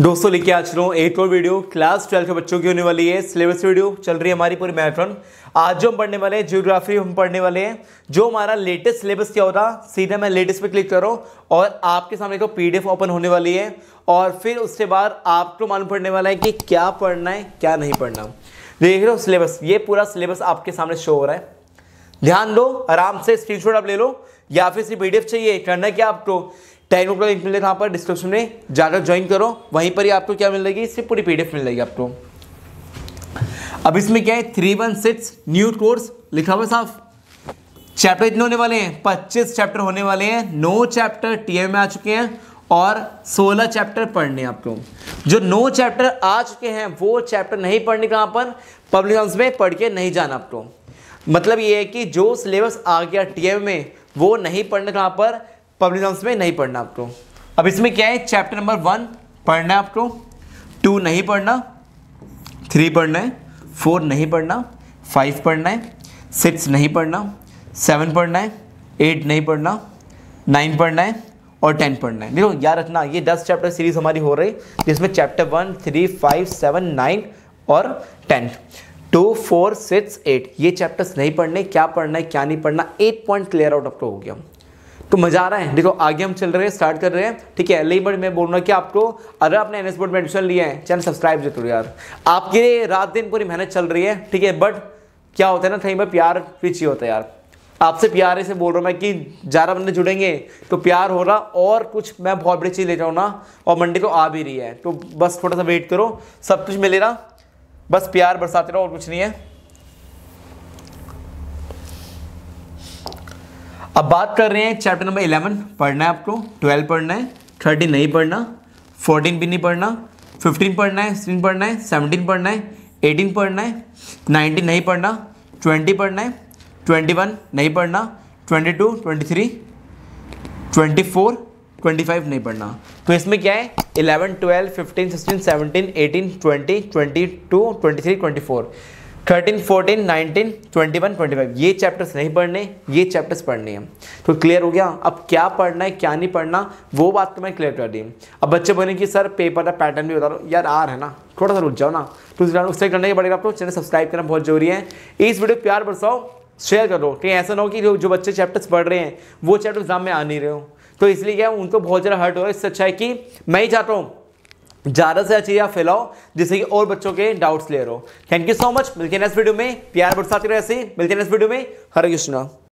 दोस्तों लेके आज रहा हूँ एक और वीडियो क्लास ट्वेल्थ के बच्चों की होने वाली है सिलेबस वीडियो चल रही है हमारी पूरी मैराथन आज जो हम पढ़ने वाले हैं ज्योग्राफी हम पढ़ने वाले हैं जो हमारा लेटेस्ट सिलेबस क्या होता सीधा मैं लेटेस्ट पे क्लिक करो और आपके सामने को पीडीएफ ओपन होने वाली है और फिर उसके बाद आपको मालूम पढ़ने वाला है कि क्या पढ़ना है क्या नहीं पढ़ना देख रहे हो सिलेबस ये पूरा सिलेबस आपके सामने शो हो रहा है ध्यान दो आराम से स्क्रीन आप ले लो या फिर सिर्फ पीडीएफ चाहिए करना क्या आपको टेक्निकल लिंक मिले कहाँ पर डिस्क्रिप्शन में जाकर ज्वाइन करो वहीं पर ही आपको क्या मिल जाएगी इससे पूरी पीडीएफ मिल जाएगी आपको अब इसमें क्या है three one six new course लिखा हुआ साफ चैप्टर इतने होने वाले हैं पच्चीस चैप्टर होने वाले हैं नो चैप्टर टीएम में आ चुके हैं और 16 चैप्टर पढ़ने आपको जो नो चैप्टर आ चुके हैं वो चैप्टर नहीं पढ़ने कहां पर पब्लिक एग्जाम्स में पढ़ के नहीं जाना आपको मतलब ये है कि जो सिलेबस आ गया टीएम में वो नहीं पढ़ने कहां पर पब्लिक एग्जाम्स में नहीं पढ़ना आपको अब इसमें क्या है चैप्टर नंबर वन पढ़ना है आपको टू नहीं पढ़ना थ्री पढ़ना है फोर नहीं पढ़ना फाइव पढ़ना है सिक्स नहीं पढ़ना सेवन पढ़ना है एट नहीं पढ़ना नाइन पढ़ना है और टेन पढ़ना है देखो याद रखना ये दस चैप्टर सीरीज हमारी हो रही जिसमें chapter one three five seven nine और ten two four six eight ये चैप्टर्स नहीं पढ़ने क्या पढ़ना है क्या नहीं पढ़ना एट पॉइंट क्लियर आउट आपको हो गया तो मजा आ रहा है देखो आगे हम चल रहे हैं स्टार्ट कर रहे हैं ठीक है लेकिन बट मैं बोल रहा हूँ कि आपको अगर आपने एन एस बोर्ड में एडमिशन लिए हैं चैनल सब्सक्राइब जरूर यार आपके रात दिन पूरी मेहनत चल रही है ठीक है बट क्या होता है ना कहीं पर प्यार पीछे होता है यार आपसे प्यारे से बोल रहा हूँ मैं कि ज़्यादा बंदे जुड़ेंगे तो प्यार हो रहा और कुछ मैं बहुत बड़ी चीज़ ले जाऊँ ना और मंडे को आ भी रही है तो बस थोड़ा सा वेट करो सब कुछ मिलेगा बस प्यार बरसाते रहो और कुछ नहीं है अब बात कर रहे हैं चैप्टर नंबर इलेवन पढ़ना है आपको ट्वेल्व पढ़ना है थर्टीन नहीं पढ़ना फोर्टीन भी नहीं पढ़ना फिफ्टीन पढ़ना है सिक्सटीन पढ़ना है सेवनटीन पढ़ना है एटीन पढ़ना है नाइनटीन नहीं पढ़ना ट्वेंटी पढ़ना है ट्वेंटी वन नहीं पढ़ना twenty two twenty three twenty four twenty five नहीं पढ़ना तो इसमें क्या है eleven twelve fifteen sixteen seventeen eighteen twenty twenty two twenty three twenty four thirteen fourteen nineteen twenty one twenty five ये चैप्टर्स नहीं पढ़ने ये चैप्टर्स पढ़ने हैं तो क्लियर हो गया अब क्या पढ़ना है क्या नहीं पढ़ना वो बात तो मैं क्लियर कर दी अब बच्चे बोले कि सर पेपर का पैटर्न भी बता दो यार आर है ना थोड़ा सा रुक जाओ ना तो उससे करने के पड़ेगा आपको चैनल सब्सक्राइब करना बहुत जरूरी है इस वीडियो प्यार बरसाओ शेयर करो कि ऐसा ना हो कि जो बच्चे चैप्टर्स पढ़ रहे हैं वो चैप्टर एग्जाम में आ नहीं रहे हो तो इसलिए क्या उनको बहुत ज़्यादा हर्ट हो रहा है इससे अच्छा है कि मैं ही चाहता हूँ ज़्यादा से या फैलाओ जिससे कि और बच्चों के डाउट्स क्लियर हो थैंक यू सो मच मिलते हैं नेक्स्ट वीडियो में प्यार बरसाते रहे ऐसे मिलते हैं नेक्स्ट वीडियो में हरे कृष्णा